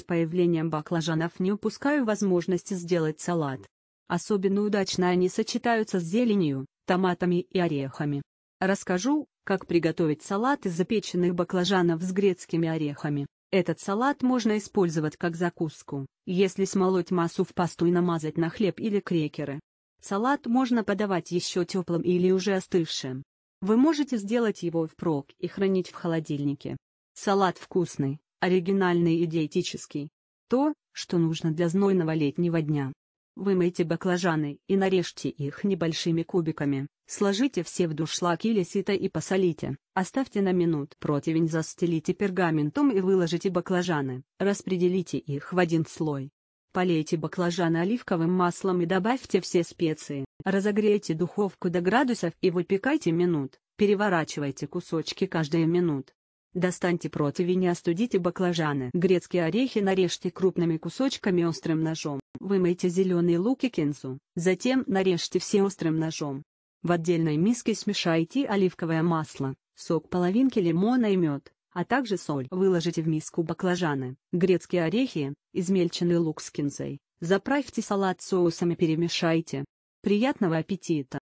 С появлением баклажанов не упускаю возможности сделать салат. Особенно удачно они сочетаются с зеленью, томатами и орехами. Расскажу, как приготовить салат из запеченных баклажанов с грецкими орехами. Этот салат можно использовать как закуску, если смолоть массу в пасту и намазать на хлеб или крекеры. Салат можно подавать еще теплым или уже остывшим. Вы можете сделать его впрок и хранить в холодильнике. Салат вкусный, оригинальный и диетический. То, что нужно для знойного летнего дня. Вымойте баклажаны и нарежьте их небольшими кубиками, сложите все в дуршлаг или сито и посолите, оставьте на минут противень застелите пергаментом и выложите баклажаны, распределите их в один слой. Полейте баклажаны оливковым маслом и добавьте все специи, разогрейте духовку до градусов и выпекайте минут, переворачивайте кусочки каждые минут. Достаньте противень и остудите баклажаны. Грецкие орехи нарежьте крупными кусочками острым ножом. Вымойте зеленый лук и кинзу, затем нарежьте все острым ножом. В отдельной миске смешайте оливковое масло, сок половинки лимона и мед, а также соль. Выложите в миску баклажаны, грецкие орехи, измельченный лук с кинзой. Заправьте салат соусом и перемешайте. Приятного аппетита!